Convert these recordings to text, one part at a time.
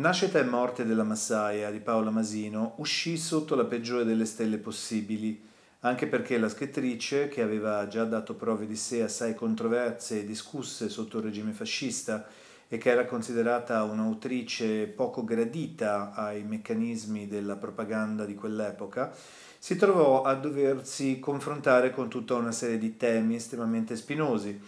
Nascita e morte della Massaia di Paola Masino uscì sotto la peggiore delle stelle possibili, anche perché la scrittrice, che aveva già dato prove di sé assai controverse e discusse sotto il regime fascista e che era considerata un'autrice poco gradita ai meccanismi della propaganda di quell'epoca, si trovò a doversi confrontare con tutta una serie di temi estremamente spinosi.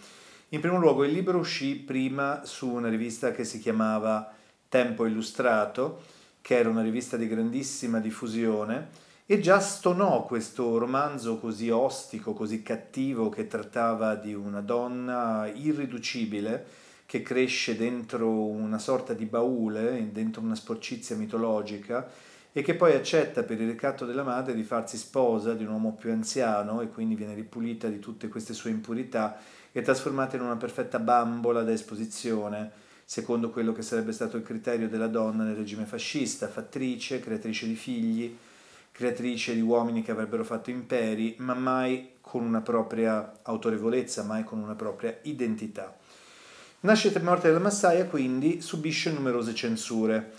In primo luogo il libro uscì prima su una rivista che si chiamava Tempo Illustrato, che era una rivista di grandissima diffusione, e già stonò questo romanzo così ostico, così cattivo, che trattava di una donna irriducibile che cresce dentro una sorta di baule, dentro una sporcizia mitologica, e che poi accetta per il ricatto della madre di farsi sposa di un uomo più anziano e quindi viene ripulita di tutte queste sue impurità e trasformata in una perfetta bambola da esposizione secondo quello che sarebbe stato il criterio della donna nel regime fascista, fattrice, creatrice di figli, creatrice di uomini che avrebbero fatto imperi, ma mai con una propria autorevolezza, mai con una propria identità. Nascita e morte della Massaia quindi subisce numerose censure.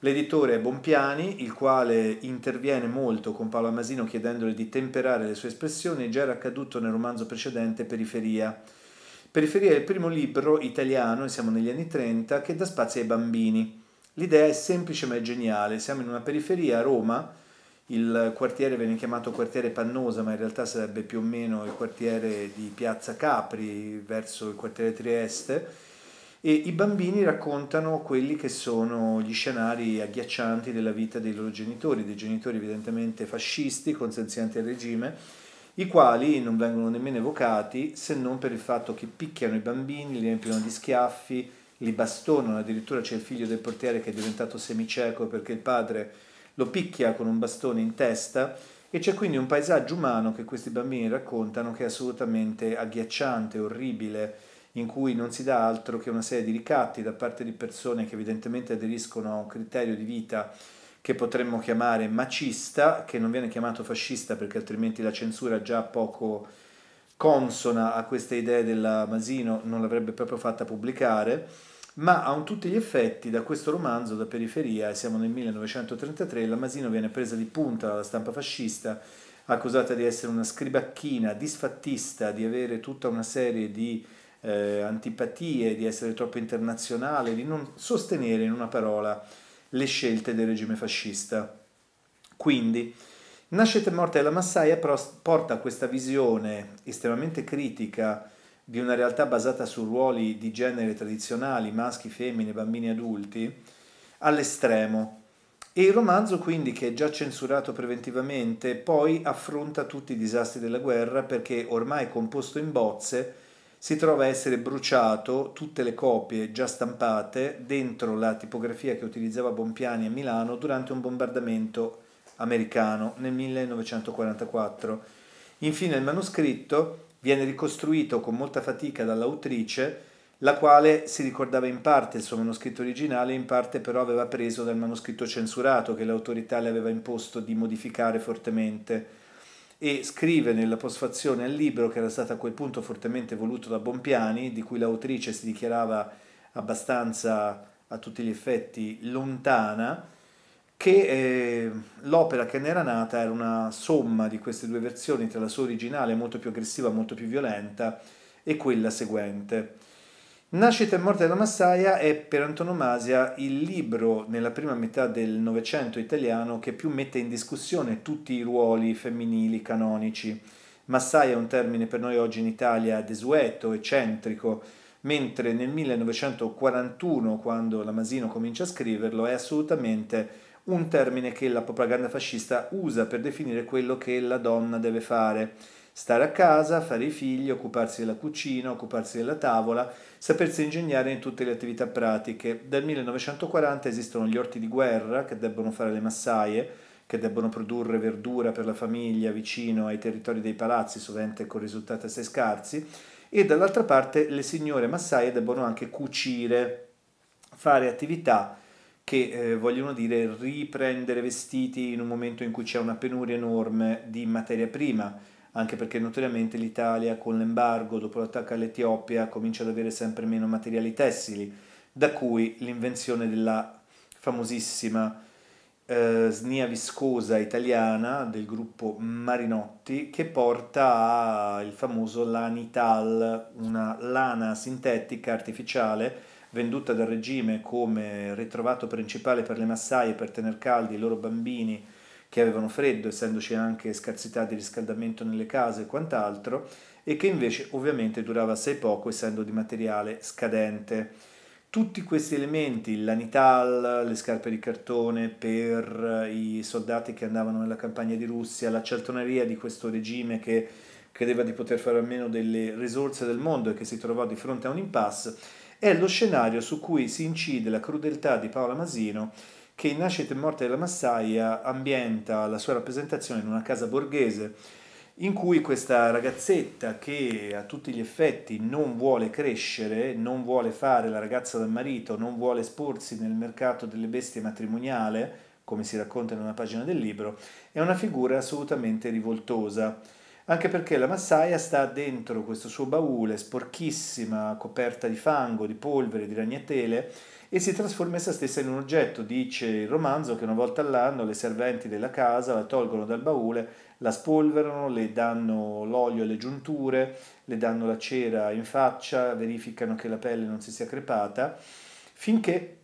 L'editore è Bompiani, il quale interviene molto con Paolo Masino chiedendole di temperare le sue espressioni, già era accaduto nel romanzo precedente Periferia, Periferia è il primo libro italiano, siamo negli anni 30, che dà spazio ai bambini. L'idea è semplice ma è geniale. Siamo in una periferia a Roma, il quartiere viene chiamato quartiere Pannosa, ma in realtà sarebbe più o meno il quartiere di Piazza Capri verso il quartiere Trieste. E i bambini raccontano quelli che sono gli scenari agghiaccianti della vita dei loro genitori, dei genitori evidentemente fascisti, consenzienti al regime, i quali non vengono nemmeno evocati se non per il fatto che picchiano i bambini, li riempiono di schiaffi, li bastonano, addirittura c'è il figlio del portiere che è diventato semicieco perché il padre lo picchia con un bastone in testa e c'è quindi un paesaggio umano che questi bambini raccontano che è assolutamente agghiacciante, orribile, in cui non si dà altro che una serie di ricatti da parte di persone che evidentemente aderiscono a un criterio di vita che potremmo chiamare macista, che non viene chiamato fascista perché altrimenti la censura già poco consona a queste idee della Masino non l'avrebbe proprio fatta pubblicare, ma a tutti gli effetti da questo romanzo, da periferia, siamo nel 1933, la Masino viene presa di punta dalla stampa fascista, accusata di essere una scribacchina, disfattista, di avere tutta una serie di eh, antipatie, di essere troppo internazionale, di non sostenere in una parola le scelte del regime fascista. Quindi, Nascita e morte della Massaia porta a questa visione estremamente critica di una realtà basata su ruoli di genere tradizionali, maschi, femmine, bambini, adulti, all'estremo. E il romanzo, quindi, che è già censurato preventivamente, poi affronta tutti i disastri della guerra perché ormai è composto in bozze si trova a essere bruciato tutte le copie già stampate dentro la tipografia che utilizzava Bompiani a Milano durante un bombardamento americano nel 1944. Infine il manoscritto viene ricostruito con molta fatica dall'autrice, la quale si ricordava in parte il suo manoscritto originale, in parte però aveva preso dal manoscritto censurato che l'autorità le aveva imposto di modificare fortemente e scrive nella postfazione al libro che era stato a quel punto fortemente voluto da Bompiani, di cui l'autrice si dichiarava abbastanza a tutti gli effetti lontana, che eh, l'opera che ne era nata era una somma di queste due versioni tra la sua originale, molto più aggressiva, molto più violenta, e quella seguente. Nascita e morte della Massaia è per antonomasia il libro nella prima metà del Novecento italiano che più mette in discussione tutti i ruoli femminili canonici. Massaia è un termine per noi oggi in Italia desueto, eccentrico, mentre nel 1941, quando la Masino comincia a scriverlo, è assolutamente un termine che la propaganda fascista usa per definire quello che la donna deve fare. Stare a casa, fare i figli, occuparsi della cucina, occuparsi della tavola, sapersi ingegnare in tutte le attività pratiche. Dal 1940 esistono gli orti di guerra che debbono fare le massaie, che debbono produrre verdura per la famiglia vicino ai territori dei palazzi, sovente con risultati assai scarsi, e dall'altra parte le signore massaie debbono anche cucire, fare attività che eh, vogliono dire riprendere vestiti in un momento in cui c'è una penuria enorme di materia prima anche perché notoriamente l'Italia con l'embargo dopo l'attacco all'Etiopia comincia ad avere sempre meno materiali tessili, da cui l'invenzione della famosissima eh, snia viscosa italiana del gruppo Marinotti che porta al famoso Lanital, una lana sintetica artificiale venduta dal regime come ritrovato principale per le massaie per tenere caldi i loro bambini che avevano freddo, essendoci anche scarsità di riscaldamento nelle case e quant'altro, e che invece ovviamente durava assai poco essendo di materiale scadente. Tutti questi elementi, l'anital, le scarpe di cartone per eh, i soldati che andavano nella campagna di Russia, la cialtoneria di questo regime che credeva di poter fare a meno delle risorse del mondo e che si trovò di fronte a un impasse, è lo scenario su cui si incide la crudeltà di Paola Masino che in Nascita e Morte della Massaia ambienta la sua rappresentazione in una casa borghese in cui questa ragazzetta che a tutti gli effetti non vuole crescere, non vuole fare la ragazza dal marito, non vuole esporsi nel mercato delle bestie matrimoniale, come si racconta in una pagina del libro, è una figura assolutamente rivoltosa. Anche perché la massaia sta dentro questo suo baule, sporchissima, coperta di fango, di polvere, di ragnatele, e si trasforma essa stessa in un oggetto, dice il romanzo che una volta all'anno le serventi della casa la tolgono dal baule, la spolverano, le danno l'olio alle giunture, le danno la cera in faccia, verificano che la pelle non si sia crepata, finché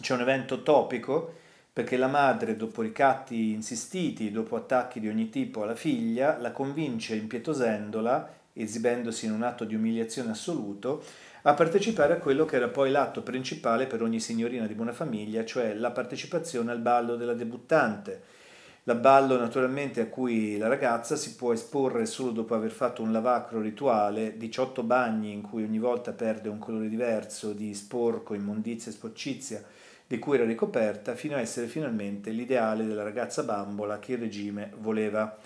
c'è un evento topico perché la madre, dopo ricatti insistiti, dopo attacchi di ogni tipo alla figlia, la convince impietosendola, esibendosi in un atto di umiliazione assoluto, a partecipare a quello che era poi l'atto principale per ogni signorina di buona famiglia, cioè la partecipazione al ballo della debuttante. La ballo naturalmente a cui la ragazza si può esporre solo dopo aver fatto un lavacro rituale, 18 bagni in cui ogni volta perde un colore diverso di sporco, immondizia e sporcizia di cui era ricoperta, fino a essere finalmente l'ideale della ragazza bambola che il regime voleva.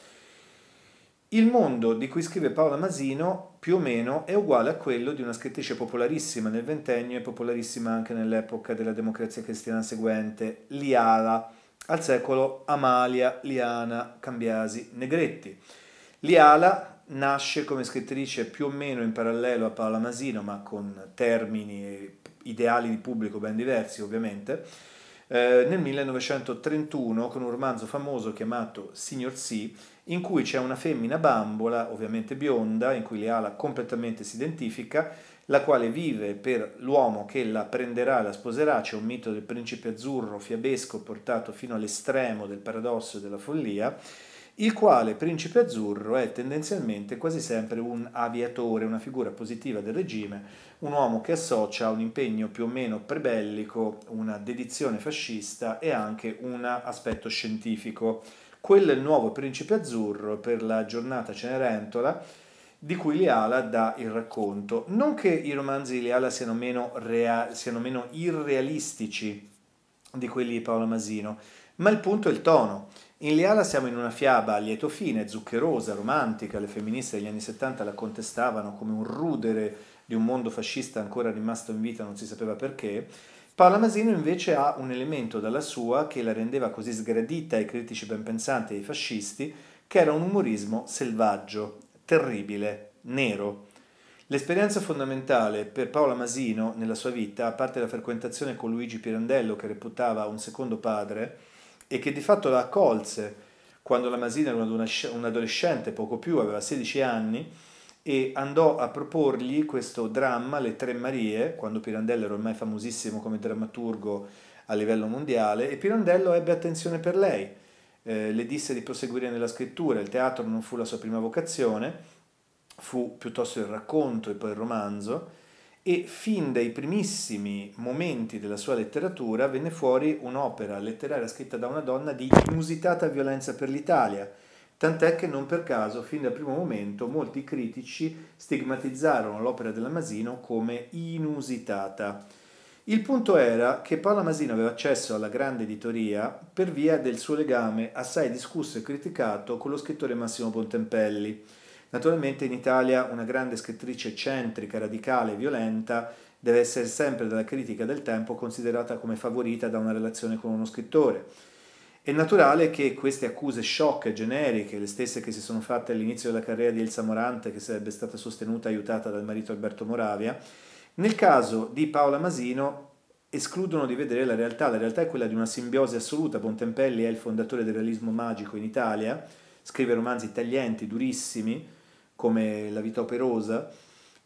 Il mondo di cui scrive Paola Masino più o meno è uguale a quello di una scrittrice popolarissima nel ventennio e popolarissima anche nell'epoca della democrazia cristiana seguente, Liala, al secolo Amalia, Liana, Cambiasi, Negretti. Liala nasce come scrittrice più o meno in parallelo a Paola Masino, ma con termini e ideali di pubblico ben diversi ovviamente, eh, nel 1931 con un romanzo famoso chiamato Signor Sì, in cui c'è una femmina bambola, ovviamente bionda, in cui le ala completamente si identifica, la quale vive per l'uomo che la prenderà e la sposerà, c'è un mito del principe azzurro fiabesco portato fino all'estremo del paradosso e della follia, il quale principe azzurro è tendenzialmente quasi sempre un aviatore, una figura positiva del regime, un uomo che associa un impegno più o meno prebellico, una dedizione fascista e anche un aspetto scientifico quello è il nuovo principe azzurro per la giornata Cenerentola di cui Leala dà il racconto. Non che i romanzi di Leala siano meno, rea- siano meno irrealistici di quelli di Paolo Masino, ma il punto è il tono. In Leala siamo in una fiaba a lieto fine, zuccherosa, romantica, le femministe degli anni 70 la contestavano come un rudere di un mondo fascista ancora rimasto in vita, non si sapeva perché, Paola Masino invece ha un elemento dalla sua che la rendeva così sgradita ai critici ben pensanti e ai fascisti, che era un umorismo selvaggio, terribile, nero. L'esperienza fondamentale per Paola Masino nella sua vita, a parte la frequentazione con Luigi Pirandello che reputava un secondo padre e che di fatto la accolse quando la Masino era un adolescente, poco più, aveva 16 anni, e andò a proporgli questo dramma, Le Tre Marie, quando Pirandello era ormai famosissimo come drammaturgo a livello mondiale, e Pirandello ebbe attenzione per lei, eh, le disse di proseguire nella scrittura, il teatro non fu la sua prima vocazione, fu piuttosto il racconto e poi il romanzo, e fin dai primissimi momenti della sua letteratura venne fuori un'opera letteraria scritta da una donna di inusitata violenza per l'Italia, Tant'è che non per caso, fin dal primo momento, molti critici stigmatizzarono l'opera della Masino come inusitata. Il punto era che Paola Masino aveva accesso alla grande editoria per via del suo legame assai discusso e criticato con lo scrittore Massimo Pontempelli. Naturalmente in Italia una grande scrittrice eccentrica, radicale e violenta deve essere sempre dalla critica del tempo considerata come favorita da una relazione con uno scrittore. È naturale che queste accuse sciocche, generiche, le stesse che si sono fatte all'inizio della carriera di Elsa Morante, che sarebbe stata sostenuta e aiutata dal marito Alberto Moravia, nel caso di Paola Masino escludono di vedere la realtà. La realtà è quella di una simbiosi assoluta. Bontempelli è il fondatore del realismo magico in Italia, scrive romanzi taglienti, durissimi, come La vita operosa,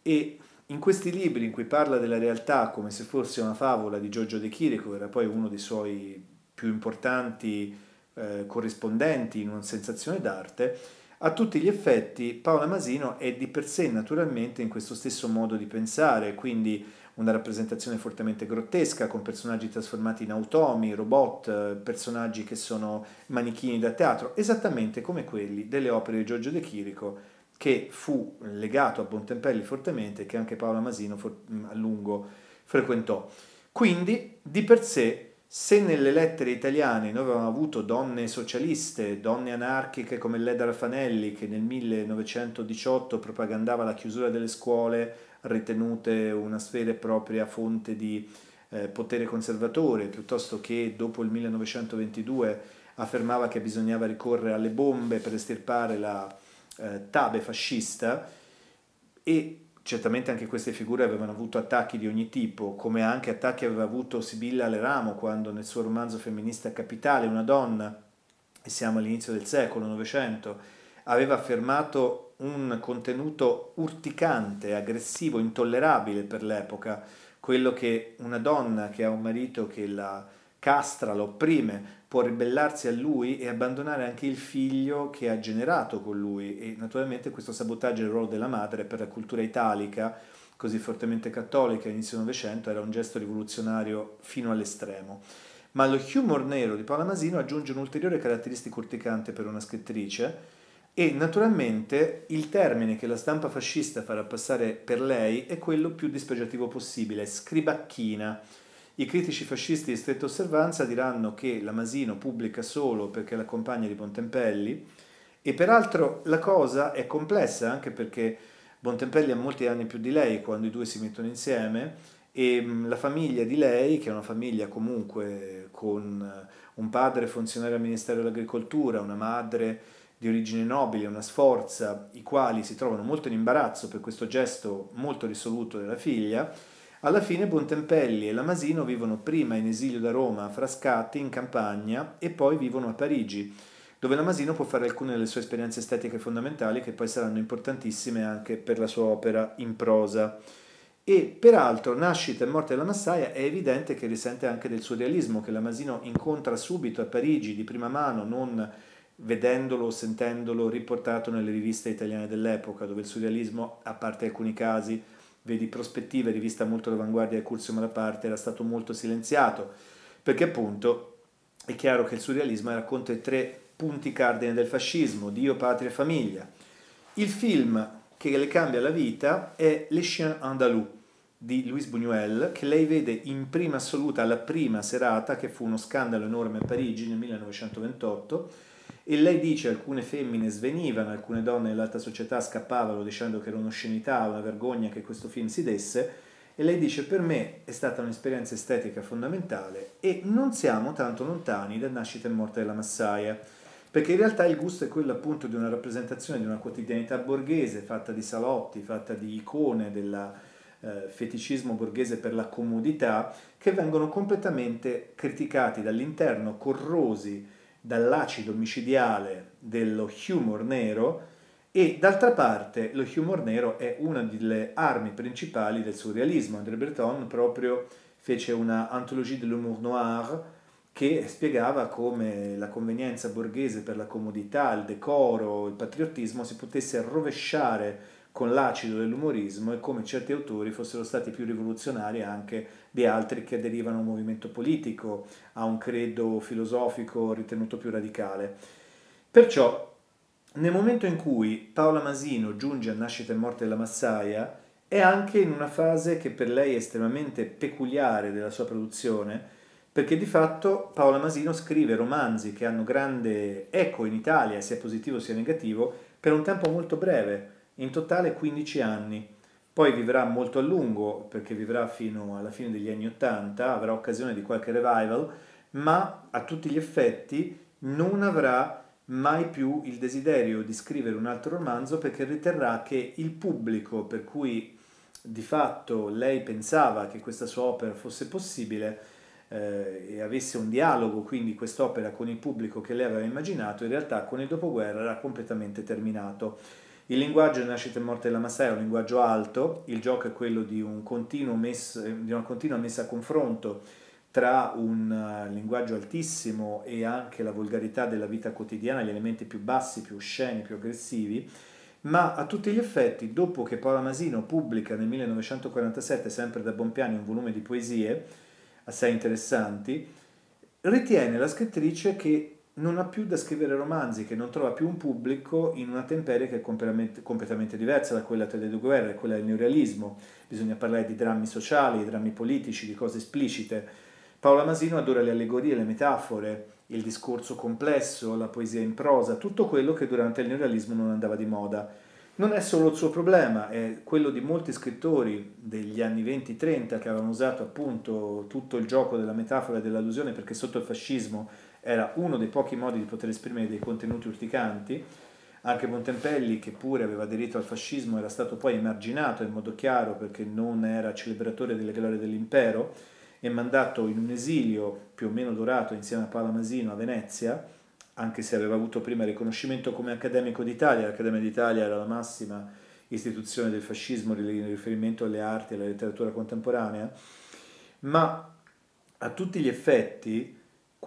e in questi libri in cui parla della realtà come se fosse una favola di Giorgio De Chirico, era poi uno dei suoi più importanti eh, corrispondenti in una sensazione d'arte, a tutti gli effetti Paola Masino è di per sé naturalmente in questo stesso modo di pensare, quindi una rappresentazione fortemente grottesca con personaggi trasformati in automi, robot, eh, personaggi che sono manichini da teatro, esattamente come quelli delle opere di Giorgio De Chirico che fu legato a Bontempelli fortemente e che anche Paola Masino mm, a lungo frequentò. Quindi di per sé se nelle lettere italiane noi avevamo avuto donne socialiste, donne anarchiche come Leda Raffanelli che nel 1918 propagandava la chiusura delle scuole ritenute una sfera e propria fonte di eh, potere conservatore, piuttosto che dopo il 1922 affermava che bisognava ricorrere alle bombe per estirpare la eh, tabe fascista e certamente anche queste figure avevano avuto attacchi di ogni tipo, come anche attacchi aveva avuto Sibilla Leramo quando nel suo romanzo femminista Capitale, una donna, e siamo all'inizio del secolo, Novecento, aveva affermato un contenuto urticante, aggressivo, intollerabile per l'epoca, quello che una donna che ha un marito che la castra, lo opprime, può ribellarsi a lui e abbandonare anche il figlio che ha generato con lui. E naturalmente questo sabotaggio del ruolo della madre per la cultura italica, così fortemente cattolica all'inizio Novecento, era un gesto rivoluzionario fino all'estremo. Ma lo humor nero di Paola Masino aggiunge un'ulteriore caratteristica urticante per una scrittrice e naturalmente il termine che la stampa fascista farà passare per lei è quello più dispregiativo possibile, scribacchina i critici fascisti di stretta osservanza diranno che la Masino pubblica solo perché la compagna di Bontempelli e peraltro la cosa è complessa anche perché Bontempelli ha molti anni più di lei quando i due si mettono insieme e mm, la famiglia di lei, che è una famiglia comunque con eh, un padre funzionario al Ministero dell'Agricoltura, una madre di origine nobile, una sforza, i quali si trovano molto in imbarazzo per questo gesto molto risoluto della figlia, alla fine Bontempelli e Lamasino vivono prima in esilio da Roma, a Frascati, in campagna, e poi vivono a Parigi, dove Lamasino può fare alcune delle sue esperienze estetiche fondamentali che poi saranno importantissime anche per la sua opera in prosa. E peraltro Nascita e Morte della Massaia è evidente che risente anche del surrealismo che Lamasino incontra subito a Parigi di prima mano, non vedendolo o sentendolo riportato nelle riviste italiane dell'epoca, dove il surrealismo, a parte alcuni casi, vedi prospettive, rivista molto all'avanguardia e Cursium Malaparte, era stato molto silenziato, perché appunto è chiaro che il surrealismo racconta i tre punti cardine del fascismo, Dio, patria e famiglia. Il film che le cambia la vita è Le Chien Andalou di Louis Buñuel, che lei vede in prima assoluta alla prima serata, che fu uno scandalo enorme a Parigi nel 1928, e lei dice alcune femmine svenivano, alcune donne dell'alta società scappavano dicendo che era un'oscenità, una vergogna che questo film si desse e lei dice per me è stata un'esperienza estetica fondamentale e non siamo tanto lontani da nascita e morte della massaia perché in realtà il gusto è quello appunto di una rappresentazione di una quotidianità borghese fatta di salotti, fatta di icone del eh, feticismo borghese per la comodità che vengono completamente criticati dall'interno, corrosi dall'acido micidiale dello humor nero e d'altra parte lo humor nero è una delle armi principali del surrealismo. André Breton proprio fece una antologie de l'humour noir che spiegava come la convenienza borghese per la comodità, il decoro, il patriottismo si potesse rovesciare con l'acido dell'umorismo e come certi autori fossero stati più rivoluzionari anche di altri che derivano a un movimento politico, a un credo filosofico ritenuto più radicale. Perciò, nel momento in cui Paola Masino giunge a Nascita e Morte della Massaia, è anche in una fase che per lei è estremamente peculiare della sua produzione, perché di fatto Paola Masino scrive romanzi che hanno grande eco in Italia, sia positivo sia negativo, per un tempo molto breve in totale 15 anni. Poi vivrà molto a lungo, perché vivrà fino alla fine degli anni 80, avrà occasione di qualche revival, ma a tutti gli effetti non avrà mai più il desiderio di scrivere un altro romanzo perché riterrà che il pubblico per cui di fatto lei pensava che questa sua opera fosse possibile eh, e avesse un dialogo quindi quest'opera con il pubblico che lei aveva immaginato, in realtà con il dopoguerra era completamente terminato. Il linguaggio è nascita e morte della Masaia, è un linguaggio alto, il gioco è quello di, un messo, eh, di una continua messa a confronto tra un eh, linguaggio altissimo e anche la volgarità della vita quotidiana, gli elementi più bassi, più osceni, più aggressivi, ma a tutti gli effetti, dopo che Paola Masino pubblica nel 1947, sempre da Bompiani, un volume di poesie assai interessanti, ritiene la scrittrice che non ha più da scrivere romanzi, che non trova più un pubblico in una temperia che è completamente, completamente diversa da quella delle due guerre, quella del neorealismo. Bisogna parlare di drammi sociali, di drammi politici, di cose esplicite. Paola Masino adora le allegorie, le metafore, il discorso complesso, la poesia in prosa, tutto quello che durante il neorealismo non andava di moda. Non è solo il suo problema, è quello di molti scrittori degli anni 20-30 che avevano usato appunto tutto il gioco della metafora e dell'allusione perché sotto il fascismo era uno dei pochi modi di poter esprimere dei contenuti urticanti. Anche Montempelli, che pure aveva aderito al fascismo, era stato poi emarginato in modo chiaro perché non era celebratore delle glorie dell'impero e mandato in un esilio più o meno dorato insieme a Palamasino a Venezia, anche se aveva avuto prima riconoscimento come accademico d'Italia. L'Accademia d'Italia era la massima istituzione del fascismo in riferimento alle arti e alla letteratura contemporanea, ma a tutti gli effetti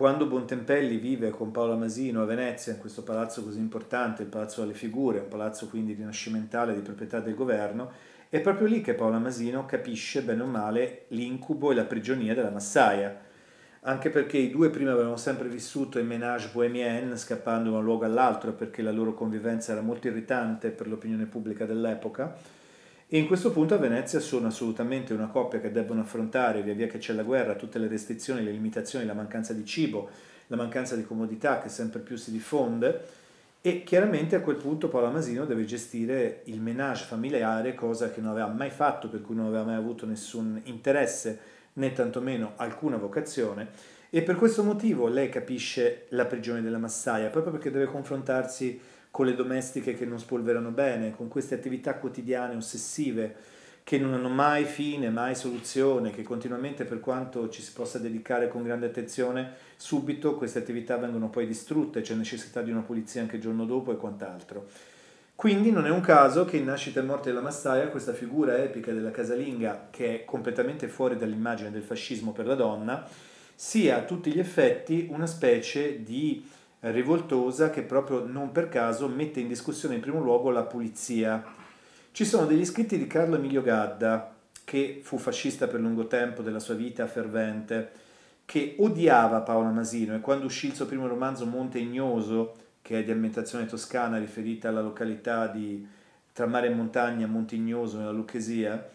quando Bontempelli vive con Paola Masino a Venezia, in questo palazzo così importante, il Palazzo delle Figure, un palazzo quindi rinascimentale di proprietà del governo, è proprio lì che Paola Masino capisce bene o male l'incubo e la prigionia della massaia, anche perché i due prima avevano sempre vissuto in ménage bohemienne, scappando da un luogo all'altro perché la loro convivenza era molto irritante per l'opinione pubblica dell'epoca, e in questo punto a Venezia sono assolutamente una coppia che debbono affrontare, via via che c'è la guerra, tutte le restrizioni, le limitazioni, la mancanza di cibo, la mancanza di comodità che sempre più si diffonde. E chiaramente a quel punto Paola Masino deve gestire il menage familiare, cosa che non aveva mai fatto, per cui non aveva mai avuto nessun interesse né tantomeno alcuna vocazione. E per questo motivo lei capisce la prigione della massaia, proprio perché deve confrontarsi con le domestiche che non spolverano bene, con queste attività quotidiane ossessive che non hanno mai fine, mai soluzione, che continuamente per quanto ci si possa dedicare con grande attenzione, subito queste attività vengono poi distrutte, c'è necessità di una pulizia anche il giorno dopo e quant'altro. Quindi non è un caso che in Nascita e Morte della Massaia questa figura epica della casalinga, che è completamente fuori dall'immagine del fascismo per la donna, sia a tutti gli effetti una specie di rivoltosa che proprio non per caso mette in discussione in primo luogo la pulizia. Ci sono degli scritti di Carlo Emilio Gadda, che fu fascista per lungo tempo della sua vita fervente, che odiava Paola Masino e quando uscì il suo primo romanzo Monte Ignoso, che è di ambientazione toscana riferita alla località di tra mare e montagna, Monte Ignoso nella Lucchesia,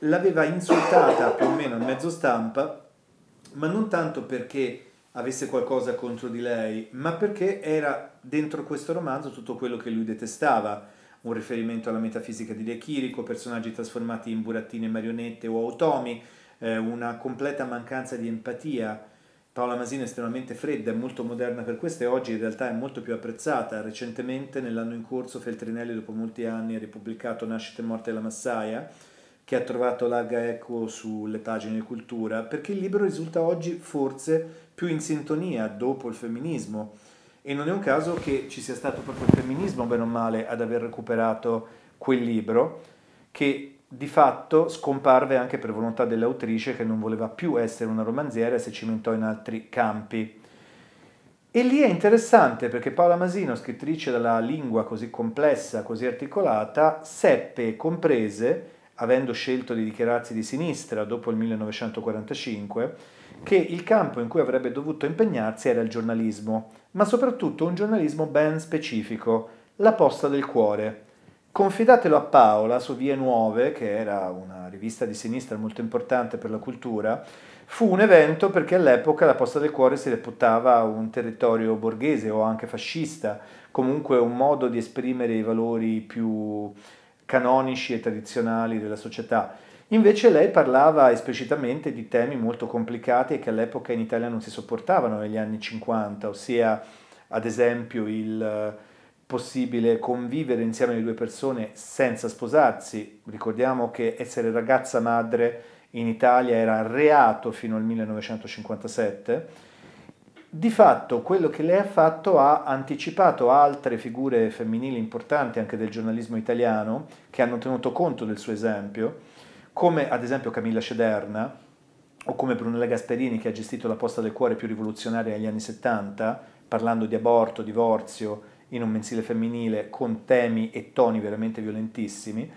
l'aveva insultata più o meno a mezzo stampa, ma non tanto perché avesse qualcosa contro di lei, ma perché era dentro questo romanzo tutto quello che lui detestava. Un riferimento alla metafisica di De Chirico, personaggi trasformati in burattine, marionette o automi, eh, una completa mancanza di empatia. Paola Masino è estremamente fredda, è molto moderna per questo e oggi in realtà è molto più apprezzata. Recentemente, nell'anno in corso, Feltrinelli, dopo molti anni, ha ripubblicato Nascita e morte della Massaia, che ha trovato larga eco sulle pagine di cultura, perché il libro risulta oggi forse più in sintonia dopo il femminismo e non è un caso che ci sia stato proprio il femminismo, bene o male, ad aver recuperato quel libro che di fatto scomparve anche per volontà dell'autrice che non voleva più essere una romanziera e si cimentò in altri campi. E lì è interessante perché Paola Masino, scrittrice della lingua così complessa, così articolata, seppe e comprese, avendo scelto di dichiararsi di sinistra dopo il 1945, che il campo in cui avrebbe dovuto impegnarsi era il giornalismo, ma soprattutto un giornalismo ben specifico, la posta del cuore. Confidatelo a Paola su Vie Nuove, che era una rivista di sinistra molto importante per la cultura, fu un evento perché all'epoca la posta del cuore si reputava un territorio borghese o anche fascista, comunque un modo di esprimere i valori più canonici e tradizionali della società Invece lei parlava esplicitamente di temi molto complicati e che all'epoca in Italia non si sopportavano negli anni 50, ossia ad esempio il eh, possibile convivere insieme di due persone senza sposarsi. Ricordiamo che essere ragazza madre in Italia era reato fino al 1957. Di fatto quello che lei ha fatto ha anticipato altre figure femminili importanti anche del giornalismo italiano che hanno tenuto conto del suo esempio come ad esempio Camilla Cederna o come Brunella Gasperini che ha gestito la posta del cuore più rivoluzionaria negli anni 70, parlando di aborto, divorzio in un mensile femminile con temi e toni veramente violentissimi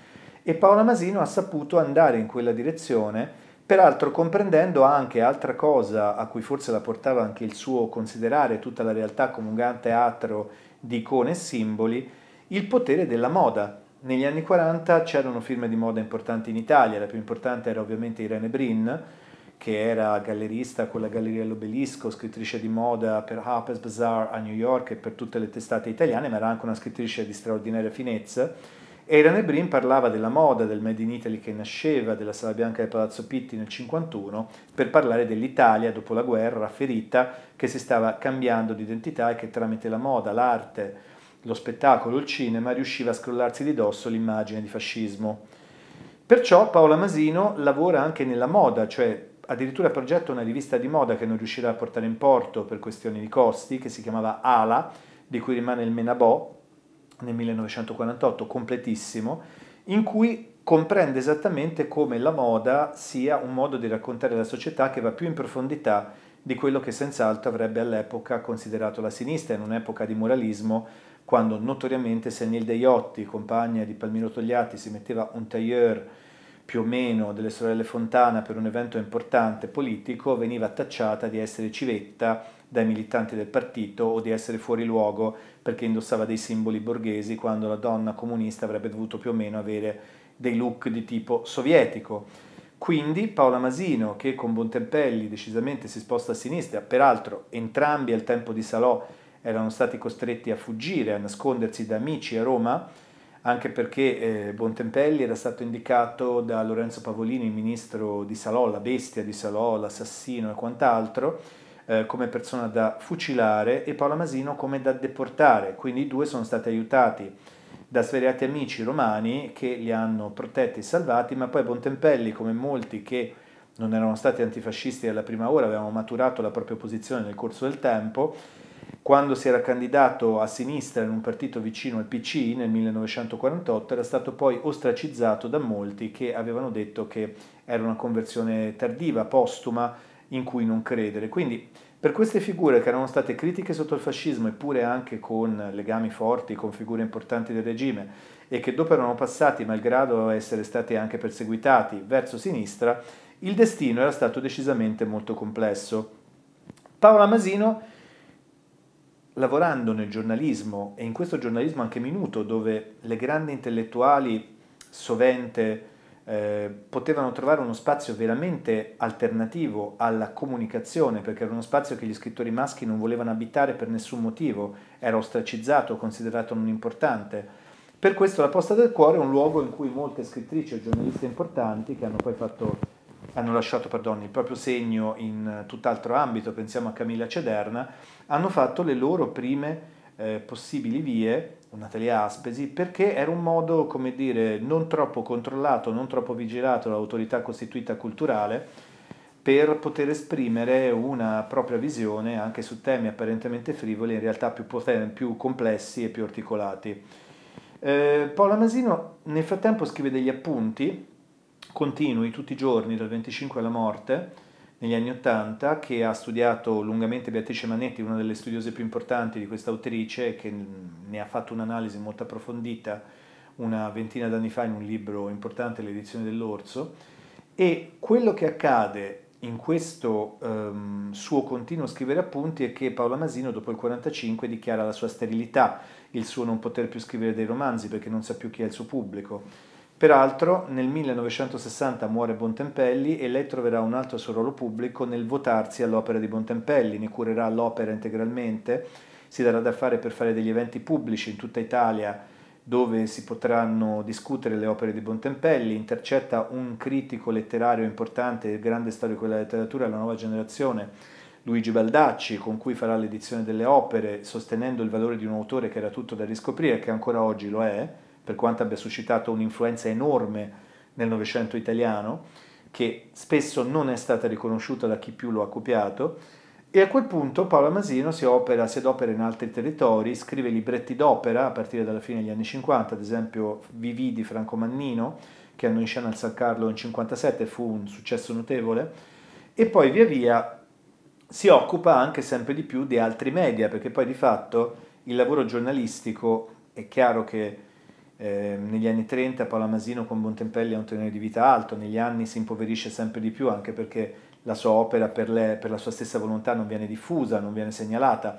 e Paola Masino ha saputo andare in quella direzione, peraltro comprendendo anche altra cosa a cui forse la portava anche il suo considerare tutta la realtà come un gran teatro di icone e simboli, il potere della moda, negli anni 40 c'erano firme di moda importanti in Italia, la più importante era ovviamente Irene Brin, che era gallerista con la Galleria L'Obelisco, scrittrice di moda per Harper's Bazaar a New York e per tutte le testate italiane, ma era anche una scrittrice di straordinaria finezza. E Irene Brin parlava della moda, del Made in Italy che nasceva, della Sala Bianca del Palazzo Pitti nel 1951, per parlare dell'Italia dopo la guerra ferita che si stava cambiando di identità e che tramite la moda, l'arte, lo spettacolo, il cinema, riusciva a scrollarsi di dosso l'immagine di fascismo. Perciò Paola Masino lavora anche nella moda, cioè addirittura progetta una rivista di moda che non riuscirà a portare in porto per questioni di costi, che si chiamava Ala, di cui rimane il Menabò nel 1948, completissimo, in cui comprende esattamente come la moda sia un modo di raccontare la società che va più in profondità di quello che senz'altro avrebbe all'epoca considerato la sinistra, in un'epoca di moralismo quando notoriamente se nel Deiotti, compagna di Palmiro Togliatti, si metteva un tailleur più o meno delle sorelle Fontana per un evento importante politico, veniva tacciata di essere civetta dai militanti del partito o di essere fuori luogo perché indossava dei simboli borghesi quando la donna comunista avrebbe dovuto più o meno avere dei look di tipo sovietico. Quindi Paola Masino, che con Bontempelli decisamente si sposta a sinistra, peraltro entrambi al tempo di Salò erano stati costretti a fuggire, a nascondersi da amici a Roma, anche perché eh, Bontempelli era stato indicato da Lorenzo Pavolini, il ministro di Salò, la bestia di Salò, l'assassino e quant'altro, eh, come persona da fucilare e Paola Masino come da deportare. Quindi i due sono stati aiutati da svariati amici romani che li hanno protetti e salvati, ma poi Bontempelli, come molti che non erano stati antifascisti alla prima ora, avevano maturato la propria posizione nel corso del tempo, quando si era candidato a sinistra in un partito vicino al PCI nel 1948, era stato poi ostracizzato da molti che avevano detto che era una conversione tardiva, postuma, in cui non credere. Quindi per queste figure che erano state critiche sotto il fascismo eppure anche con legami forti, con figure importanti del regime e che dopo erano passati, malgrado essere stati anche perseguitati, verso sinistra, il destino era stato decisamente molto complesso. Paola Masino lavorando nel giornalismo e in questo giornalismo anche minuto dove le grandi intellettuali sovente eh, potevano trovare uno spazio veramente alternativo alla comunicazione perché era uno spazio che gli scrittori maschi non volevano abitare per nessun motivo, era ostracizzato, considerato non importante. Per questo la Posta del Cuore è un luogo in cui molte scrittrici e giornaliste importanti che hanno poi fatto hanno lasciato perdone, il proprio segno in eh, tutt'altro ambito, pensiamo a Camilla Cederna, hanno fatto le loro prime eh, possibili vie, Natalia Aspesi, perché era un modo, come dire, non troppo controllato, non troppo vigilato dall'autorità costituita culturale per poter esprimere una propria visione anche su temi apparentemente frivoli, in realtà più, eh, più complessi e più articolati. Eh, Paola Masino nel frattempo scrive degli appunti continui tutti i giorni dal 25 alla morte negli anni 80 che ha studiato lungamente Beatrice Manetti, una delle studiose più importanti di questa autrice che ne ha fatto un'analisi molto approfondita una ventina d'anni fa in un libro importante, l'edizione dell'Orso e quello che accade in questo um, suo continuo scrivere appunti è che Paola Masino dopo il 45 dichiara la sua sterilità, il suo non poter più scrivere dei romanzi perché non sa più chi è il suo pubblico Peraltro nel 1960 muore Bontempelli e lei troverà un altro suo ruolo pubblico nel votarsi all'opera di Bontempelli, ne curerà l'opera integralmente, si darà da fare per fare degli eventi pubblici in tutta Italia dove si potranno discutere le opere di Bontempelli, intercetta un critico letterario importante, grande storico della letteratura, la nuova generazione, Luigi Baldacci, con cui farà l'edizione delle opere, sostenendo il valore di un autore che era tutto da riscoprire e che ancora oggi lo è, per quanto abbia suscitato un'influenza enorme nel Novecento italiano, che spesso non è stata riconosciuta da chi più lo ha copiato, e a quel punto Paolo Masino si, opera, si adopera in altri territori, scrive libretti d'opera a partire dalla fine degli anni 50, ad esempio Vivi di Franco Mannino, che andò in scena al San Carlo nel 57, fu un successo notevole, e poi via via si occupa anche sempre di più di altri media, perché poi di fatto il lavoro giornalistico è chiaro che Ehm, negli anni 30 Paola Masino con Bontempelli ha un tenore di vita alto, negli anni si impoverisce sempre di più anche perché la sua opera per, le, per la sua stessa volontà non viene diffusa, non viene segnalata.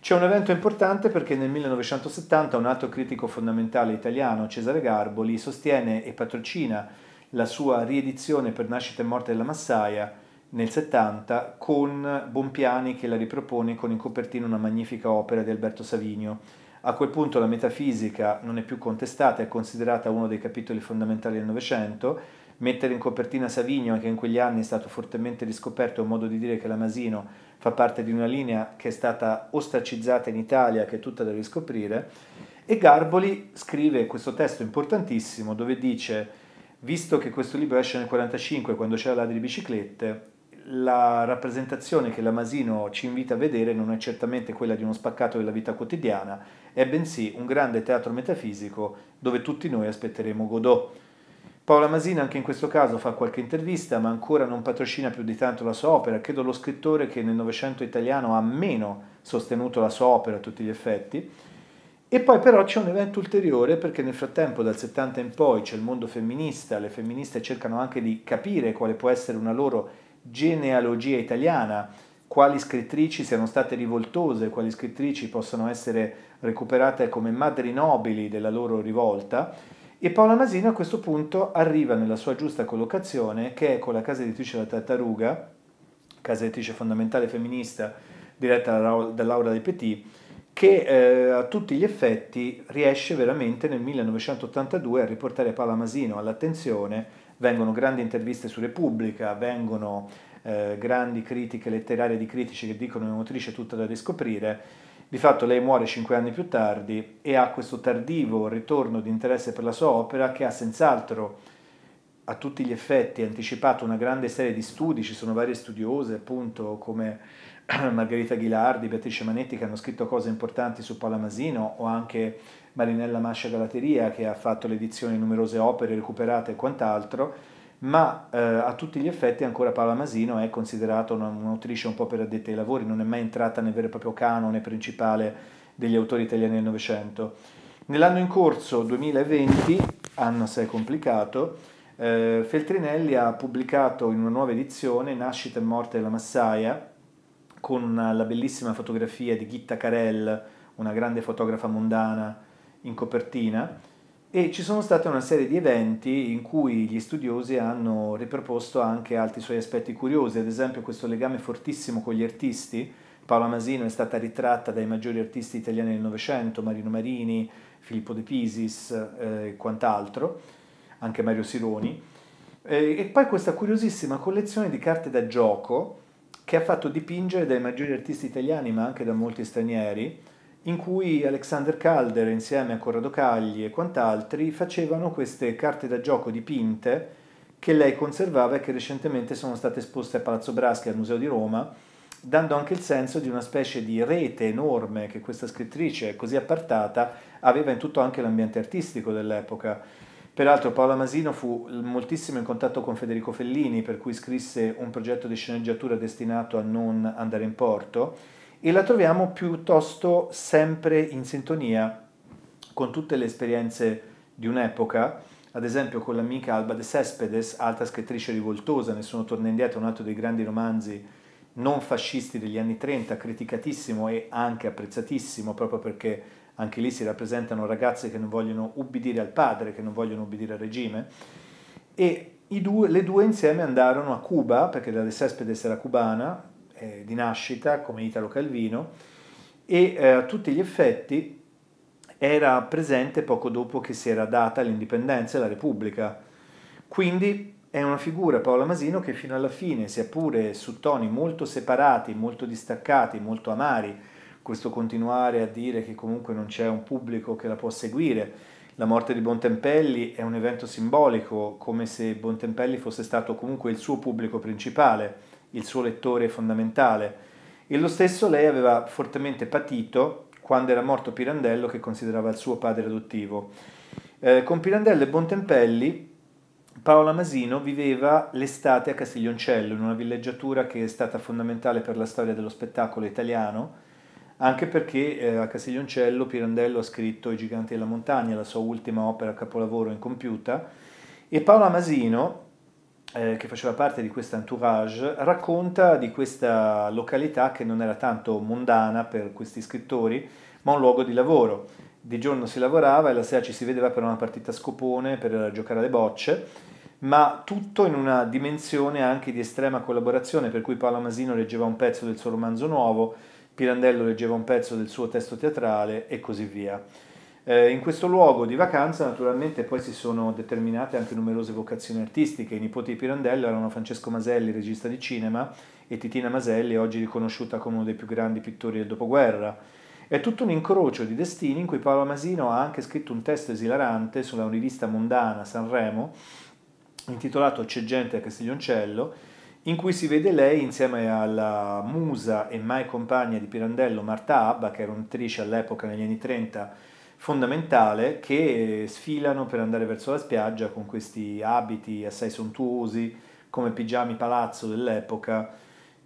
C'è un evento importante perché nel 1970 un altro critico fondamentale italiano, Cesare Garboli, sostiene e patrocina la sua riedizione per Nascita e Morte della Massaia nel 70 con Bompiani che la ripropone con in copertina una magnifica opera di Alberto Savinio a quel punto la metafisica non è più contestata, è considerata uno dei capitoli fondamentali del Novecento. Mettere in copertina Savigno, anche in quegli anni è stato fortemente riscoperto, è un modo di dire che la Masino fa parte di una linea che è stata ostracizzata in Italia, che è tutta da riscoprire. E Garboli scrive questo testo importantissimo dove dice, visto che questo libro esce nel 1945, quando c'era la di biciclette, la rappresentazione che Lamasino ci invita a vedere non è certamente quella di uno spaccato della vita quotidiana, è bensì un grande teatro metafisico dove tutti noi aspetteremo Godot. Paola Masina anche in questo caso fa qualche intervista, ma ancora non patrocina più di tanto la sua opera, credo lo scrittore che nel Novecento italiano ha meno sostenuto la sua opera a tutti gli effetti. E poi però c'è un evento ulteriore perché nel frattempo dal 70 in poi c'è il mondo femminista, le femministe cercano anche di capire quale può essere una loro genealogia italiana, quali scrittrici siano state rivoltose, quali scrittrici possano essere recuperate come madri nobili della loro rivolta. E Paola Masino a questo punto arriva nella sua giusta collocazione, che è con la casa editrice La Tartaruga, casa editrice fondamentale femminista diretta da Laura De Petit, che eh, a tutti gli effetti riesce veramente nel 1982 a riportare Paola Masino all'attenzione vengono grandi interviste su Repubblica, vengono eh, grandi critiche letterarie di critici che dicono che è un'autrice tutta da riscoprire. Di fatto lei muore cinque anni più tardi e ha questo tardivo ritorno di interesse per la sua opera che ha senz'altro a tutti gli effetti anticipato una grande serie di studi, ci sono varie studiose appunto come Margherita Ghilardi, Beatrice Manetti che hanno scritto cose importanti su Palamasino o anche Marinella Mascia Galateria che ha fatto l'edizione di numerose opere recuperate e quant'altro, ma eh, a tutti gli effetti ancora Paola Masino è considerata un'autrice un po' per addetti ai lavori, non è mai entrata nel vero e proprio canone principale degli autori italiani del Novecento. Nell'anno in corso, 2020, anno assai complicato, eh, Feltrinelli ha pubblicato in una nuova edizione Nascita e morte della Massaia, con una, la bellissima fotografia di Ghitta Carell, una grande fotografa mondana in copertina e ci sono state una serie di eventi in cui gli studiosi hanno riproposto anche altri suoi aspetti curiosi, ad esempio questo legame fortissimo con gli artisti. Paola Masino è stata ritratta dai maggiori artisti italiani del Novecento, Marino Marini, Filippo De Pisis eh, e eh, quant'altro, anche Mario Sironi. Eh, e poi questa curiosissima collezione di carte da gioco che ha fatto dipingere dai maggiori artisti italiani, ma anche da molti stranieri, in cui Alexander Calder insieme a Corrado Cagli e quant'altri facevano queste carte da gioco dipinte che lei conservava e che recentemente sono state esposte a Palazzo Braschi al Museo di Roma, dando anche il senso di una specie di rete enorme che questa scrittrice così appartata aveva in tutto anche l'ambiente artistico dell'epoca. Peraltro Paola Masino fu moltissimo in contatto con Federico Fellini, per cui scrisse un progetto di sceneggiatura destinato a non andare in porto, e la troviamo piuttosto sempre in sintonia con tutte le esperienze di un'epoca, ad esempio con l'amica Alba de Cespedes, alta scrittrice rivoltosa, Nessuno torna indietro, un altro dei grandi romanzi non fascisti degli anni 30, criticatissimo e anche apprezzatissimo, proprio perché anche lì si rappresentano ragazze che non vogliono ubbidire al padre, che non vogliono ubbidire al regime, e due, le due insieme andarono a Cuba, perché la de Cespedes era cubana, eh, di nascita come Italo Calvino e eh, a tutti gli effetti era presente poco dopo che si era data l'indipendenza e la Repubblica. Quindi è una figura, Paola Masino, che fino alla fine, sia pure su toni molto separati, molto distaccati, molto amari, questo continuare a dire che comunque non c'è un pubblico che la può seguire. La morte di Bontempelli è un evento simbolico, come se Bontempelli fosse stato comunque il suo pubblico principale il suo lettore fondamentale. E lo stesso lei aveva fortemente patito quando era morto Pirandello, che considerava il suo padre adottivo. Eh, con Pirandello e Bontempelli, Paola Masino viveva l'estate a Castiglioncello, in una villeggiatura che è stata fondamentale per la storia dello spettacolo italiano, anche perché eh, a Castiglioncello Pirandello ha scritto I giganti della montagna, la sua ultima opera capolavoro incompiuta, e Paola Masino eh, che faceva parte di questo entourage, racconta di questa località che non era tanto mondana per questi scrittori, ma un luogo di lavoro. Di giorno si lavorava e la sera ci si vedeva per una partita a scopone, per giocare alle bocce, ma tutto in una dimensione anche di estrema collaborazione, per cui Paolo Masino leggeva un pezzo del suo romanzo nuovo, Pirandello leggeva un pezzo del suo testo teatrale e così via. Eh, in questo luogo di vacanza naturalmente poi si sono determinate anche numerose vocazioni artistiche. I nipoti di Pirandello erano Francesco Maselli, regista di cinema, e Titina Maselli, oggi riconosciuta come uno dei più grandi pittori del dopoguerra. È tutto un incrocio di destini in cui Paolo Masino ha anche scritto un testo esilarante sulla rivista mondana Sanremo, intitolato C'è gente a Castiglioncello, in cui si vede lei insieme alla musa e mai compagna di Pirandello Marta Abba, che era un'attrice all'epoca negli anni 30 fondamentale che sfilano per andare verso la spiaggia con questi abiti assai sontuosi come pigiami palazzo dell'epoca,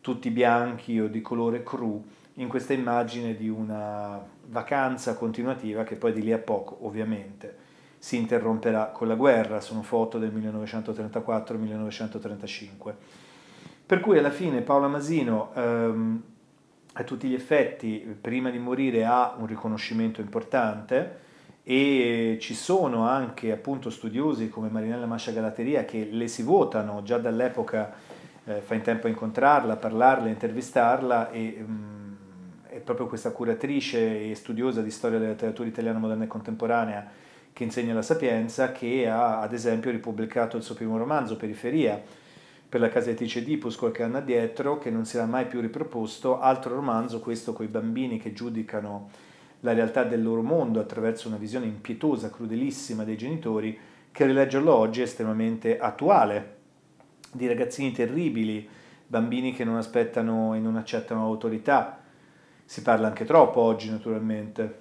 tutti bianchi o di colore cru, in questa immagine di una vacanza continuativa che poi di lì a poco ovviamente si interromperà con la guerra, sono foto del 1934-1935. Per cui alla fine Paola Masino ehm, a tutti gli effetti prima di morire ha un riconoscimento importante e ci sono anche appunto studiosi come Marinella Mascia Galateria che le si votano già dall'epoca eh, fa in tempo a incontrarla, a parlarla, a intervistarla e mh, mm, è proprio questa curatrice e studiosa di storia della letteratura italiana moderna e contemporanea che insegna la Sapienza che ha ad esempio ripubblicato il suo primo romanzo Periferia per la casa editrice Dipus qualche anno addietro, che non si era mai più riproposto, altro romanzo, questo con i bambini che giudicano la realtà del loro mondo attraverso una visione impietosa, crudelissima dei genitori, che rileggerlo oggi è estremamente attuale, di ragazzini terribili, bambini che non aspettano e non accettano l'autorità. Si parla anche troppo oggi, naturalmente,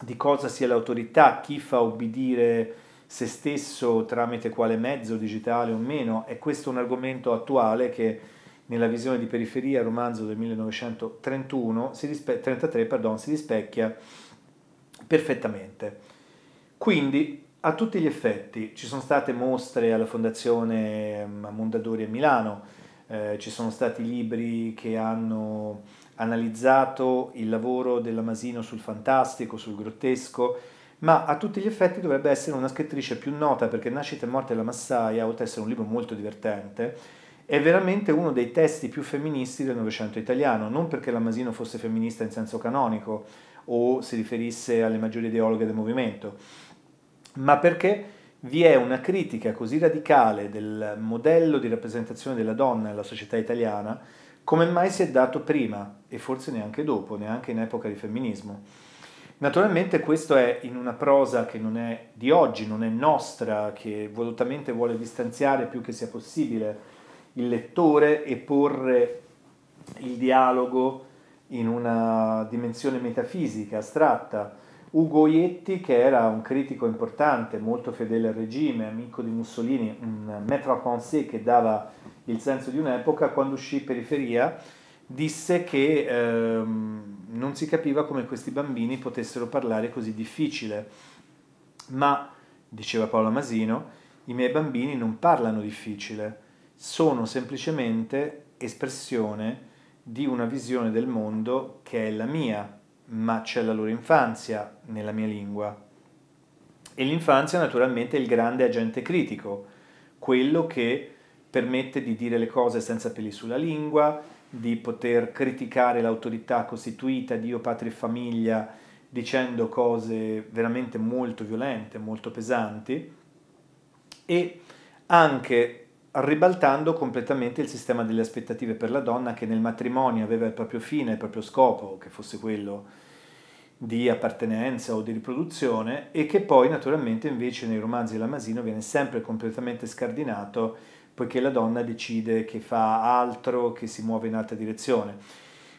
di cosa sia l'autorità, chi fa obbedire se stesso tramite quale mezzo digitale o meno, è questo un argomento attuale che nella visione di periferia, romanzo del 1931, si rispe- 33, pardon, si rispecchia perfettamente. Quindi, a tutti gli effetti, ci sono state mostre alla Fondazione ehm, Mondadori a Milano, eh, ci sono stati libri che hanno analizzato il lavoro della Masino sul fantastico, sul grottesco, ma a tutti gli effetti dovrebbe essere una scrittrice più nota perché Nascita e morte della Massaia, oltre ad essere un libro molto divertente, è veramente uno dei testi più femministi del Novecento italiano, non perché la Masino fosse femminista in senso canonico o si riferisse alle maggiori ideologhe del movimento, ma perché vi è una critica così radicale del modello di rappresentazione della donna nella società italiana come mai si è dato prima e forse neanche dopo, neanche in epoca di femminismo. Naturalmente questo è in una prosa che non è di oggi, non è nostra, che volutamente vuole distanziare più che sia possibile il lettore e porre il dialogo in una dimensione metafisica, astratta. Ugo Ietti, che era un critico importante, molto fedele al regime, amico di Mussolini, un maître à penser che dava il senso di un'epoca, quando uscì in Periferia, disse che... Ehm, non si capiva come questi bambini potessero parlare così difficile. Ma, diceva Paola Masino, i miei bambini non parlano difficile, sono semplicemente espressione di una visione del mondo che è la mia, ma c'è la loro infanzia nella mia lingua. E l'infanzia naturalmente è il grande agente critico, quello che permette di dire le cose senza peli sulla lingua, di poter criticare l'autorità costituita, Dio, patria e famiglia, dicendo cose veramente molto violente, molto pesanti e anche ribaltando completamente il sistema delle aspettative per la donna che nel matrimonio aveva il proprio fine, il proprio scopo, che fosse quello di appartenenza o di riproduzione e che poi naturalmente invece nei romanzi di Lamasino viene sempre completamente scardinato poiché la donna decide che fa altro, che si muove in altra direzione.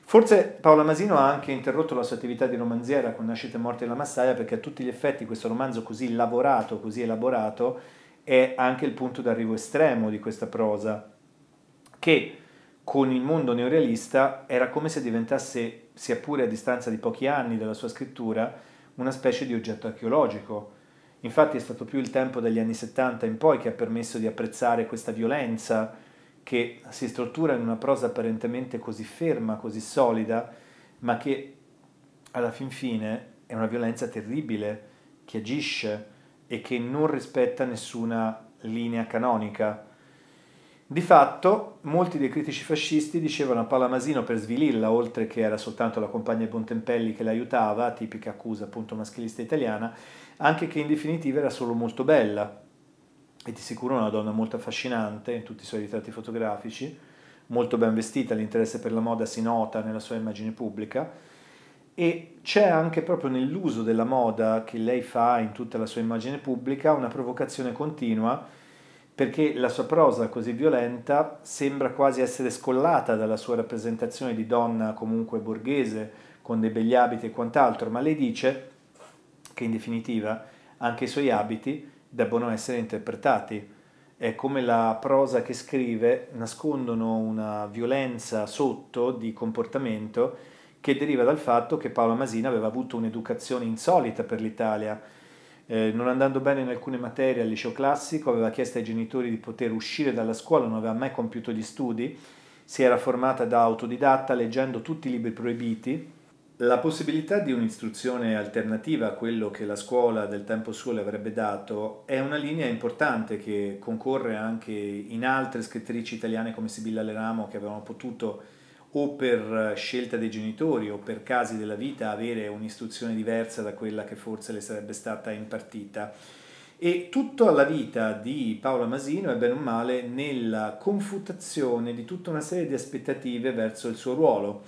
Forse Paola Masino ha anche interrotto la sua attività di romanziera con Nascita e Morte della Massaia perché a tutti gli effetti questo romanzo così lavorato, così elaborato, è anche il punto d'arrivo estremo di questa prosa, che con il mondo neorealista era come se diventasse, sia pure a distanza di pochi anni dalla sua scrittura, una specie di oggetto archeologico, Infatti è stato più il tempo degli anni 70 in poi che ha permesso di apprezzare questa violenza che si struttura in una prosa apparentemente così ferma, così solida, ma che alla fin fine è una violenza terribile che agisce e che non rispetta nessuna linea canonica. Di fatto, molti dei critici fascisti dicevano a Palamasino per svilirla, oltre che era soltanto la compagna Bontempelli che l'aiutava, tipica accusa appunto maschilista italiana, anche che in definitiva era solo molto bella e di sicuro una donna molto affascinante in tutti i suoi ritratti fotografici, molto ben vestita, l'interesse per la moda si nota nella sua immagine pubblica e c'è anche proprio nell'uso della moda che lei fa in tutta la sua immagine pubblica una provocazione continua perché la sua prosa così violenta sembra quasi essere scollata dalla sua rappresentazione di donna comunque borghese con dei begli abiti e quant'altro, ma lei dice che in definitiva anche i suoi abiti debbono essere interpretati. È come la prosa che scrive nascondono una violenza sotto di comportamento che deriva dal fatto che Paolo Masina aveva avuto un'educazione insolita per l'Italia. Eh, non andando bene in alcune materie al liceo classico, aveva chiesto ai genitori di poter uscire dalla scuola, non aveva mai compiuto gli studi, si era formata da autodidatta leggendo tutti i libri proibiti, la possibilità di un'istruzione alternativa a quello che la scuola del tempo suo le avrebbe dato è una linea importante che concorre anche in altre scrittrici italiane come Sibilla Leramo che avevano potuto o per eh, scelta dei genitori o per casi della vita avere un'istruzione diversa da quella che forse le sarebbe stata impartita. E tutto alla vita di Paola Masino è bene o male nella confutazione di tutta una serie di aspettative verso il suo ruolo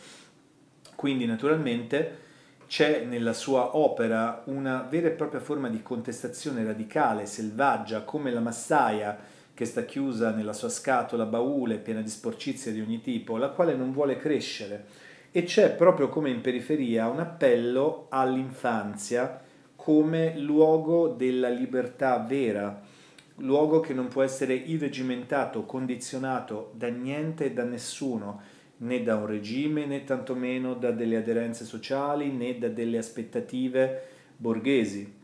quindi naturalmente c'è nella sua opera una vera e propria forma di contestazione radicale, selvaggia, come la massaia che sta chiusa nella sua scatola baule piena di sporcizie di ogni tipo, la quale non vuole crescere. E c'è proprio come in periferia un appello all'infanzia come luogo della libertà vera, luogo che non può essere irregimentato, condizionato da niente e da nessuno né da un regime né tantomeno da delle aderenze sociali né da delle aspettative borghesi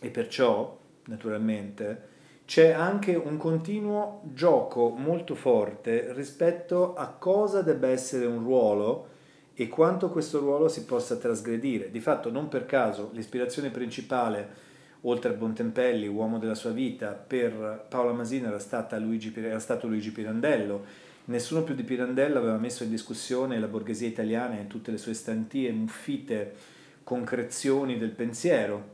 e perciò, naturalmente, c'è anche un continuo gioco molto forte rispetto a cosa debba essere un ruolo e quanto questo ruolo si possa trasgredire. Di fatto, non per caso, l'ispirazione principale, oltre a Bontempelli, uomo della sua vita, per Paola Masina era, Luigi, era stato Luigi Pirandello, Nessuno più di Pirandello aveva messo in discussione la borghesia italiana in tutte le sue stantie, muffite concrezioni del pensiero.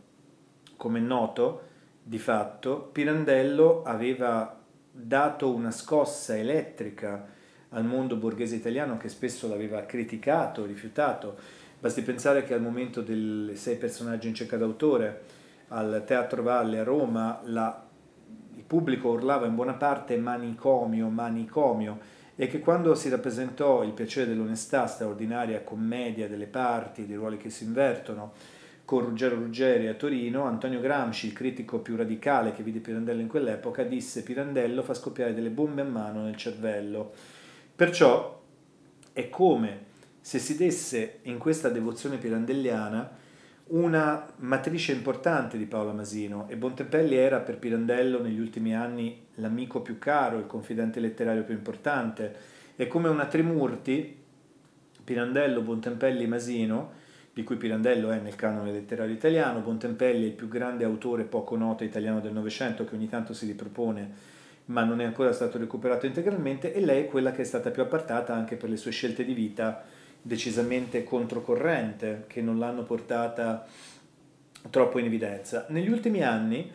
Come noto, di fatto, Pirandello aveva dato una scossa elettrica al mondo borghese italiano che spesso l'aveva criticato, rifiutato. Basti pensare che al momento dei sei personaggi in cerca d'autore al Teatro Valle a Roma la, il pubblico urlava in buona parte manicomio, manicomio e che quando si rappresentò il piacere dell'onestà, straordinaria commedia delle parti, dei ruoli che si invertono, con Ruggero Ruggeri a Torino, Antonio Gramsci, il critico più radicale che vide Pirandello in quell'epoca, disse Pirandello fa scoppiare delle bombe a mano nel cervello. Perciò è come se si desse in questa devozione pirandelliana una matrice importante di Paola Masino e Bontempelli era per Pirandello negli ultimi anni l'amico più caro, il confidente letterario più importante e come una tremurti Pirandello, Bontempelli, e Masino, di cui Pirandello è nel canone letterario italiano, Bontempelli è il più grande autore poco noto italiano del Novecento che ogni tanto si ripropone ma non è ancora stato recuperato integralmente e lei è quella che è stata più appartata anche per le sue scelte di vita decisamente controcorrente, che non l'hanno portata troppo in evidenza. Negli ultimi anni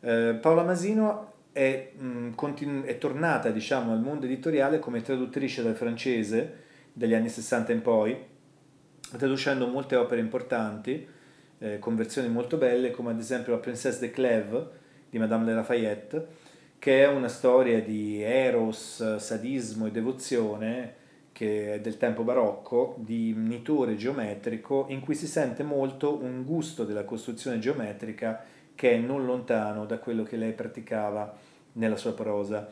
eh, Paola Masino è, mh, continu- è tornata diciamo, al mondo editoriale come traduttrice dal francese dagli anni 60 in poi, traducendo molte opere importanti, eh, con versioni molto belle, come ad esempio La Princesse de Clèves di Madame de Lafayette, che è una storia di eros, sadismo e devozione che è del tempo barocco, di nitore geometrico, in cui si sente molto un gusto della costruzione geometrica che è non lontano da quello che lei praticava nella sua prosa.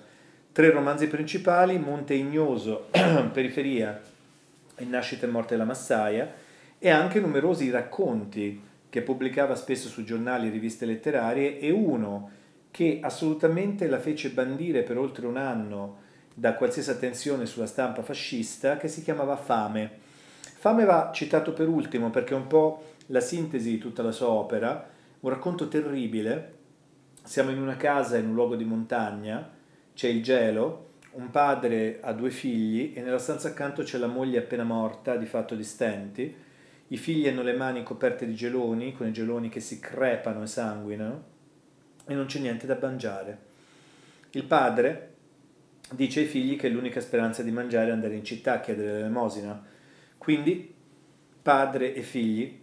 Tre romanzi principali, Monte Ignoso, Periferia e Nascita e Morte della Massaia, e anche numerosi racconti che pubblicava spesso su giornali e riviste letterarie, e uno che assolutamente la fece bandire per oltre un anno da qualsiasi attenzione sulla stampa fascista che si chiamava Fame. Fame va citato per ultimo perché è un po' la sintesi di tutta la sua opera, un racconto terribile. Siamo in una casa in un luogo di montagna, c'è il gelo, un padre ha due figli e nella stanza accanto c'è la moglie appena morta, di fatto di stenti. I figli hanno le mani coperte di geloni, con i geloni che si crepano e sanguinano, e non c'è niente da mangiare. Il padre, dice ai figli che l'unica speranza di mangiare è andare in città a chiedere l'elemosina. Quindi padre e figli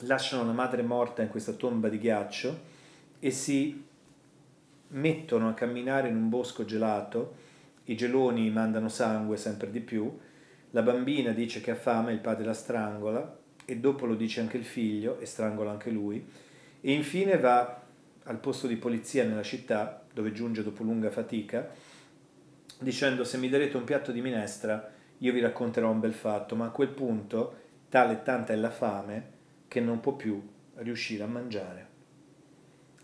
lasciano la madre morta in questa tomba di ghiaccio e si mettono a camminare in un bosco gelato, i geloni mandano sangue sempre di più, la bambina dice che ha fame, il padre la strangola e dopo lo dice anche il figlio e strangola anche lui e infine va al posto di polizia nella città dove giunge dopo lunga fatica dicendo se mi darete un piatto di minestra io vi racconterò un bel fatto, ma a quel punto tale e tanta è la fame che non può più riuscire a mangiare.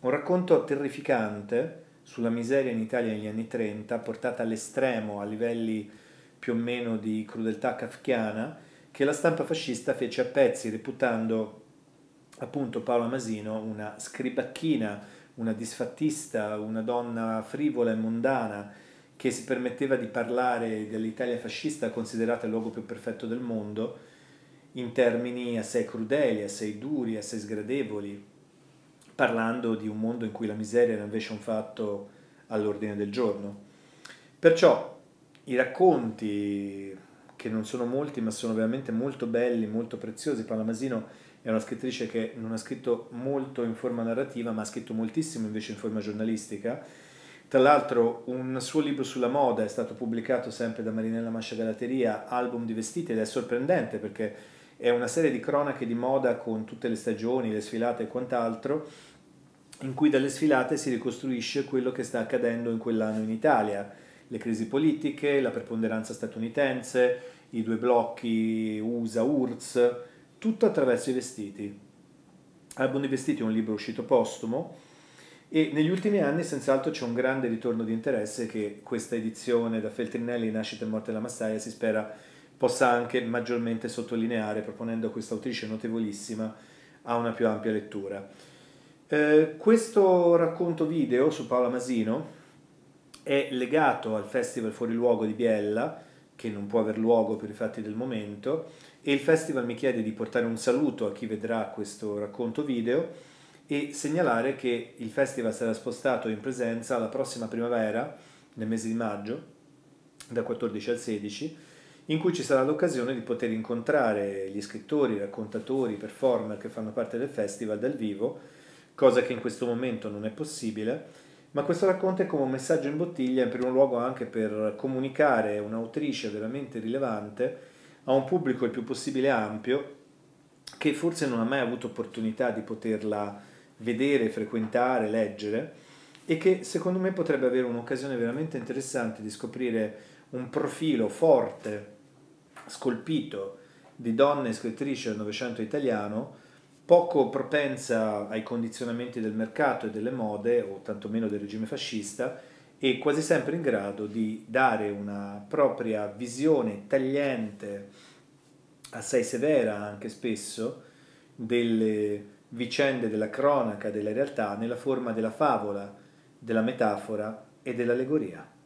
Un racconto terrificante sulla miseria in Italia negli anni 30, portata all'estremo a livelli più o meno di crudeltà kafkiana, che la stampa fascista fece a pezzi, reputando appunto Paola Masino una scribacchina, una disfattista, una donna frivola e mondana, che si permetteva di parlare dell'Italia fascista considerata il luogo più perfetto del mondo in termini assai crudeli, assai duri, assai sgradevoli, parlando di un mondo in cui la miseria era invece un fatto all'ordine del giorno. Perciò i racconti, che non sono molti ma sono veramente molto belli, molto preziosi, Palamasino è una scrittrice che non ha scritto molto in forma narrativa ma ha scritto moltissimo invece in forma giornalistica, tra l'altro un suo libro sulla moda è stato pubblicato sempre da Marinella Mascia Galateria, album di vestiti, ed è sorprendente perché è una serie di cronache di moda con tutte le stagioni, le sfilate e quant'altro, in cui dalle sfilate si ricostruisce quello che sta accadendo in quell'anno in Italia, le crisi politiche, la preponderanza statunitense, i due blocchi USA-URSS, tutto attraverso i vestiti. Album di vestiti è un libro uscito postumo, e negli ultimi anni senz'altro c'è un grande ritorno di interesse che questa edizione da Feltrinelli, Nascita e Morte della Massaia, si spera possa anche maggiormente sottolineare, proponendo questa autrice notevolissima a una più ampia lettura. Eh, questo racconto video su Paola Masino è legato al Festival Fuori Luogo di Biella, che non può aver luogo per i fatti del momento, e il festival mi chiede di portare un saluto a chi vedrà questo racconto video e segnalare che il festival sarà spostato in presenza la prossima primavera, nel mese di maggio, dal 14 al 16, in cui ci sarà l'occasione di poter incontrare gli scrittori, raccontatori, performer che fanno parte del festival dal vivo, cosa che in questo momento non è possibile, ma questo racconto è come un messaggio in bottiglia, in primo luogo anche per comunicare un'autrice veramente rilevante a un pubblico il più possibile ampio che forse non ha mai avuto opportunità di poterla vedere, frequentare, leggere e che secondo me potrebbe avere un'occasione veramente interessante di scoprire un profilo forte, scolpito di donne scrittrici del Novecento italiano poco propensa ai condizionamenti del mercato e delle mode, o tantomeno del regime fascista, e quasi sempre in grado di dare una propria visione tagliente, assai severa anche spesso, delle vicende della cronaca della realtà nella forma della favola, della metafora e dell'allegoria.